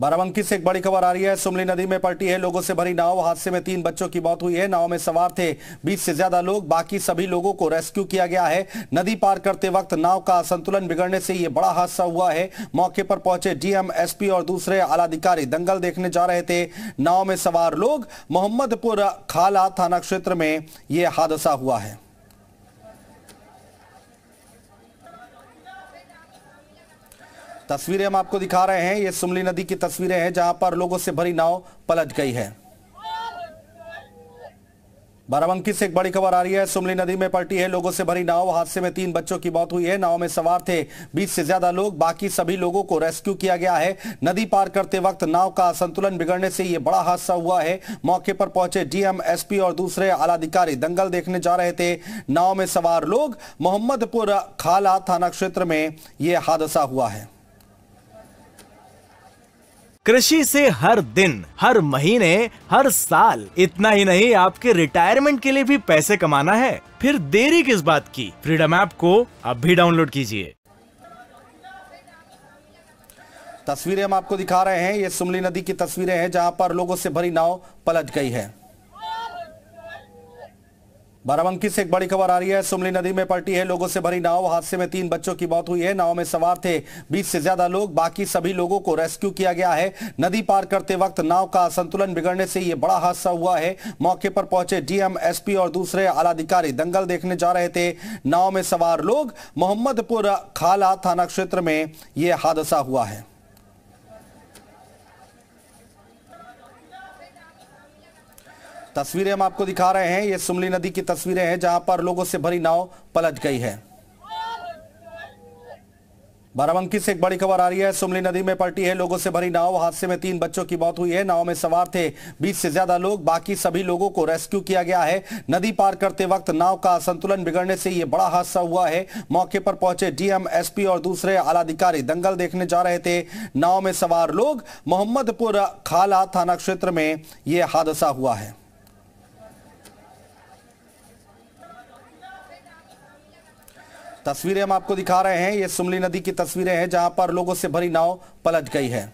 बाराबंकी से एक बड़ी खबर आ रही है सुमली नदी में पलटी है लोगों से भरी नाव हादसे में तीन बच्चों की मौत हुई है नाव में सवार थे 20 से ज्यादा लोग बाकी सभी लोगों को रेस्क्यू किया गया है नदी पार करते वक्त नाव का संतुलन बिगड़ने से यह बड़ा हादसा हुआ है मौके पर पहुंचे डीएम एसपी और दूसरे आलाधिकारी दंगल देखने जा रहे थे नाव में सवार लोग मोहम्मदपुर खाला थाना क्षेत्र में यह हादसा हुआ है तस्वीरें हम आपको दिखा रहे हैं ये सुमली नदी की तस्वीरें हैं जहां पर लोगों से भरी नाव पलट गई है बाराबंकी से एक बड़ी खबर आ रही है सुमली नदी में पलटी है लोगों से भरी नाव हादसे में तीन बच्चों की मौत हुई है नाव में सवार थे 20 से ज्यादा लोग बाकी सभी लोगों को रेस्क्यू किया गया है नदी पार करते वक्त नाव का संतुलन बिगड़ने से यह बड़ा हादसा हुआ है मौके पर पहुंचे डीएम एसपी और दूसरे आलाधिकारी दंगल देखने जा रहे थे नाव में सवार लोग मोहम्मदपुर खाला थाना क्षेत्र में यह हादसा हुआ है कृषि से हर दिन हर महीने हर साल इतना ही नहीं आपके रिटायरमेंट के लिए भी पैसे कमाना है फिर देरी किस बात की फ्रीडम ऐप को अब भी डाउनलोड कीजिए तस्वीरें हम आपको दिखा रहे हैं ये सुमली नदी की तस्वीरें हैं जहां पर लोगों से भरी नाव पलट गई है बाराबंकी से एक बड़ी खबर आ रही है सुमली नदी में पलटी है लोगों से भरी नाव हादसे में तीन बच्चों की मौत हुई है नाव में सवार थे 20 से ज्यादा लोग बाकी सभी लोगों को रेस्क्यू किया गया है नदी पार करते वक्त नाव का संतुलन बिगड़ने से यह बड़ा हादसा हुआ है मौके पर पहुंचे डीएम एसपी और दूसरे आलाधिकारी दंगल देखने जा रहे थे नाव में सवार लोग मोहम्मदपुर खाला थाना क्षेत्र में यह हादसा हुआ है तस्वीरें हम आपको दिखा रहे हैं ये सुमली नदी की तस्वीरें हैं जहां पर लोगों से भरी नाव पलट गई है बाराबंकी से एक बड़ी खबर आ रही है सुमली नदी में पलटी है लोगों से भरी नाव हादसे में तीन बच्चों की मौत हुई है नाव में सवार थे 20 से ज्यादा लोग बाकी सभी लोगों को रेस्क्यू किया गया है नदी पार करते वक्त नाव का संतुलन बिगड़ने से यह बड़ा हादसा हुआ है मौके पर पहुंचे डीएम एसपी और दूसरे आलाधिकारी दंगल देखने जा रहे थे नाव में सवार लोग मोहम्मदपुर खाला थाना क्षेत्र में यह हादसा हुआ है तस्वीरें हम आपको दिखा रहे हैं ये सुमली नदी की तस्वीरें हैं जहां पर लोगों से भरी नाव पलट गई है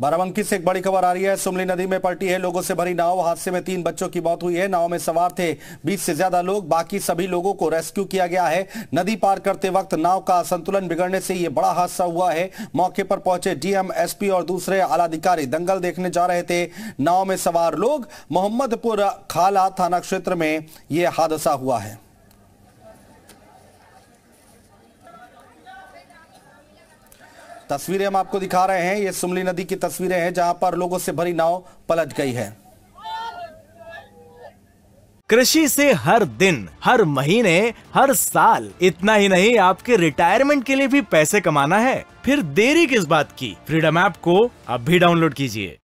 बाराबंकी से एक बड़ी खबर आ रही है सुमली नदी में पलटी है लोगों से भरी नाव हादसे में तीन बच्चों की मौत हुई है नाव में सवार थे 20 से ज्यादा लोग बाकी सभी लोगों को रेस्क्यू किया गया है नदी पार करते वक्त नाव का संतुलन बिगड़ने से यह बड़ा हादसा हुआ है मौके पर पहुंचे डीएम एसपी और दूसरे आलाधिकारी दंगल देखने जा रहे थे नाव में सवार लोग मोहम्मदपुर खाला थाना क्षेत्र में यह हादसा हुआ है तस्वीरें हम आपको दिखा रहे हैं ये सुमली नदी की तस्वीरें हैं जहां पर लोगों से भरी नाव पलट गई है कृषि से हर दिन हर महीने हर साल इतना ही नहीं आपके रिटायरमेंट के लिए भी पैसे कमाना है फिर देरी किस बात की फ्रीडम ऐप को अब भी डाउनलोड कीजिए